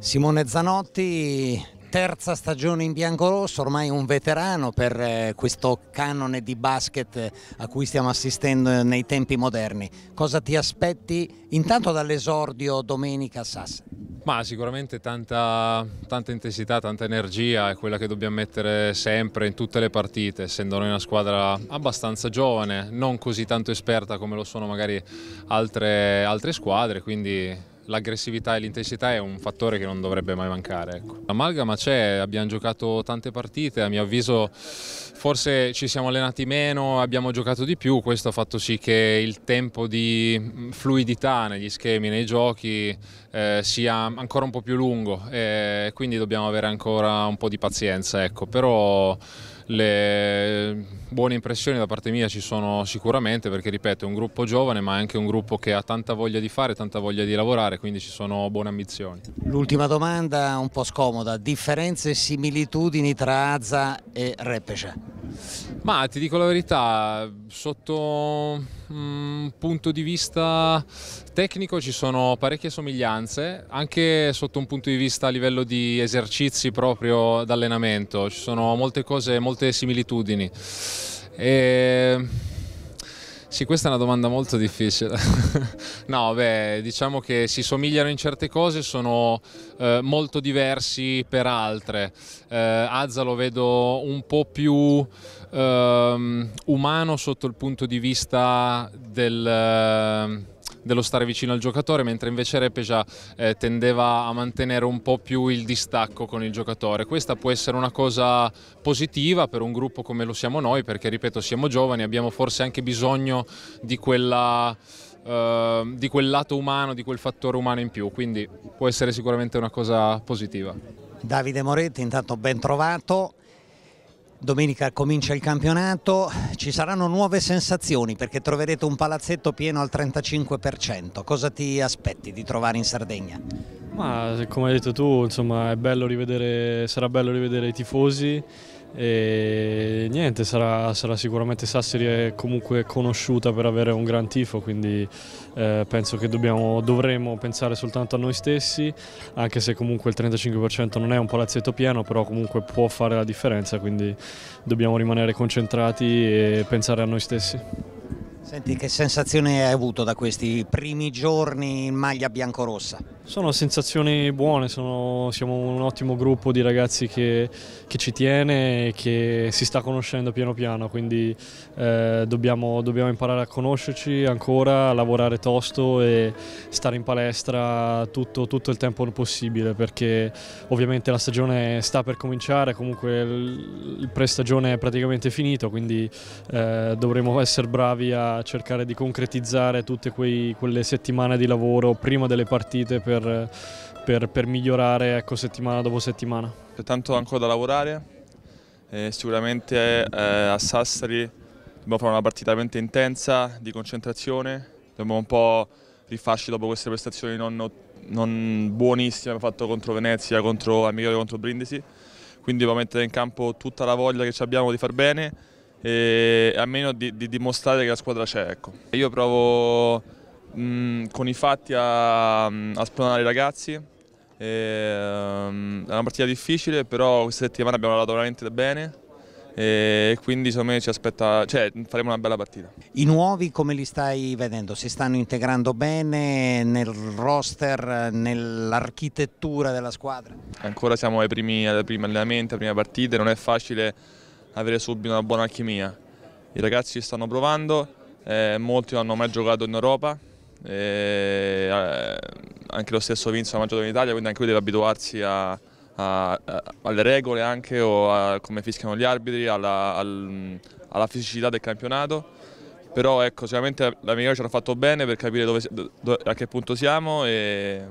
Simone Zanotti, terza stagione in biancorosso, ormai un veterano per eh, questo canone di basket eh, a cui stiamo assistendo eh, nei tempi moderni. Cosa ti aspetti intanto dall'esordio domenica a Sass? Ma sicuramente tanta, tanta, intensità, tanta energia è quella che dobbiamo mettere sempre in tutte le partite, essendo noi una squadra abbastanza giovane, non così tanto esperta come lo sono magari altre, altre squadre, quindi l'aggressività e l'intensità è un fattore che non dovrebbe mai mancare. Ecco. L'amalgama c'è, abbiamo giocato tante partite, a mio avviso forse ci siamo allenati meno, abbiamo giocato di più, questo ha fatto sì che il tempo di mm, fluidità negli schemi, nei giochi eh, sia ancora un po' più lungo, eh, quindi dobbiamo avere ancora un po' di pazienza, ecco. però le buone impressioni da parte mia ci sono sicuramente perché ripeto è un gruppo giovane ma è anche un gruppo che ha tanta voglia di fare, tanta voglia di lavorare quindi ci sono buone ambizioni. L'ultima domanda un po' scomoda, differenze e similitudini tra Azza e Repescia? Ma ti dico la verità, sotto un mm, punto di vista tecnico ci sono parecchie somiglianze, anche sotto un punto di vista a livello di esercizi proprio d'allenamento, ci sono molte cose, molte similitudini. E sì, questa è una domanda molto difficile. no, beh, diciamo che si somigliano in certe cose, sono eh, molto diversi per altre. Eh, Azza lo vedo un po' più eh, umano sotto il punto di vista del dello stare vicino al giocatore, mentre invece Repeja eh, tendeva a mantenere un po' più il distacco con il giocatore. Questa può essere una cosa positiva per un gruppo come lo siamo noi, perché ripeto siamo giovani, abbiamo forse anche bisogno di quella eh, di quel lato umano, di quel fattore umano in più, quindi può essere sicuramente una cosa positiva. Davide Moretti, intanto ben trovato, Domenica comincia il campionato, ci saranno nuove sensazioni perché troverete un palazzetto pieno al 35%. Cosa ti aspetti di trovare in Sardegna? Ma come hai detto tu, insomma, bello rivedere, sarà bello rivedere i tifosi, e niente, sarà, sarà sicuramente Sassari comunque conosciuta per avere un gran tifo, quindi eh, penso che dobbiamo, dovremmo pensare soltanto a noi stessi, anche se comunque il 35% non è un palazzetto pieno, però comunque può fare la differenza, quindi dobbiamo rimanere concentrati e pensare a noi stessi. Senti, che sensazione hai avuto da questi primi giorni in maglia biancorossa? Sono sensazioni buone, sono, siamo un ottimo gruppo di ragazzi che, che, ci tiene e che si sta conoscendo piano piano, quindi eh, dobbiamo, dobbiamo, imparare a conoscerci ancora, a lavorare tosto e stare in palestra tutto, tutto, il tempo possibile perché ovviamente la stagione sta per cominciare, comunque il prestagione è praticamente finito, quindi eh, dovremo essere bravi a cercare di concretizzare tutte quei, quelle settimane di lavoro prima delle partite per per, per, per migliorare ecco, settimana dopo settimana. C'è tanto ancora da lavorare, eh, sicuramente eh, a Sassari dobbiamo fare una partita veramente intensa, di concentrazione, dobbiamo un po' rifarci dopo queste prestazioni non, non buonissime che abbiamo fatto contro Venezia, contro Amichele, contro Brindisi, quindi dobbiamo mettere in campo tutta la voglia che abbiamo di far bene e almeno di, di dimostrare che la squadra c'è. Ecco. Io provo mh, mm, con i fatti a, a spronare i ragazzi. E, um, è una partita difficile, però questa settimana abbiamo lavorato veramente bene e quindi secondo me ci aspetta, cioè, faremo una bella partita. I nuovi come li stai vedendo? Si stanno integrando bene nel roster, nell'architettura della squadra? Ancora siamo ai primi, ai primi allenamenti, alle prime partite, non è facile avere subito una buona alchimia. I ragazzi ci stanno provando, eh, molti hanno mai giocato in Europa, e, eh, anche lo stesso Vince ha mangiato in Italia, quindi anche lui deve abituarsi a, a, a, alle regole anche, o a come fischiano gli arbitri, alla, al, alla fisicità del campionato. Però ecco, sicuramente la migliore ci ha fatto bene per capire dove, dove, a che punto siamo e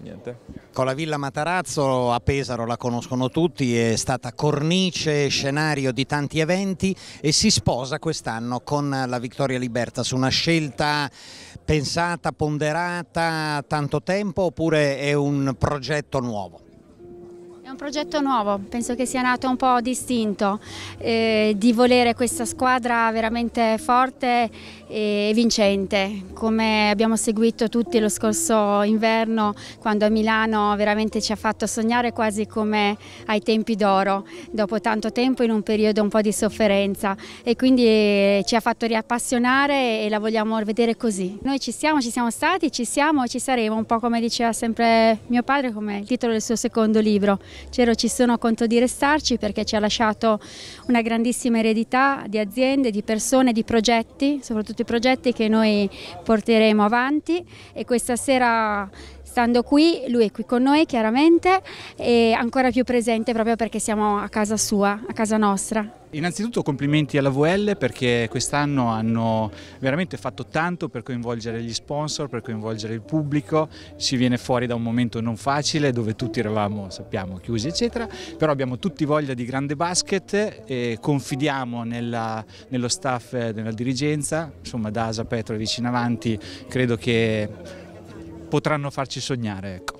niente. Con la Villa Matarazzo a Pesaro la conoscono tutti, è stata cornice, scenario di tanti eventi e si sposa quest'anno con la Vittoria Libertas, una scelta pensata, ponderata tanto tempo oppure è un progetto nuovo? un progetto nuovo, penso che sia nato un po' distinto, eh, di volere questa squadra veramente forte e vincente, come abbiamo seguito tutti lo scorso inverno quando a Milano veramente ci ha fatto sognare quasi come ai tempi d'oro, dopo tanto tempo in un periodo un po' di sofferenza e quindi eh, ci ha fatto riappassionare e la vogliamo vedere così. Noi ci siamo, ci siamo stati, ci siamo, ci saremo, un po' come diceva sempre mio padre, come il titolo del suo secondo libro Cero ci sono conto di restarci perché ci ha lasciato una grandissima eredità di aziende, di persone, di progetti, soprattutto i progetti che noi porteremo avanti e questa sera stando qui, lui è qui con noi chiaramente e ancora più presente proprio perché siamo a casa sua, a casa nostra. Innanzitutto complimenti alla VL perché quest'anno hanno veramente fatto tanto per coinvolgere gli sponsor, per coinvolgere il pubblico, si viene fuori da un momento non facile dove tutti eravamo, sappiamo, chiusi eccetera, però abbiamo tutti voglia di grande basket e confidiamo nella, nello staff, nella dirigenza, insomma da Asa Petro e vicino avanti credo che potranno farci sognare. Ecco.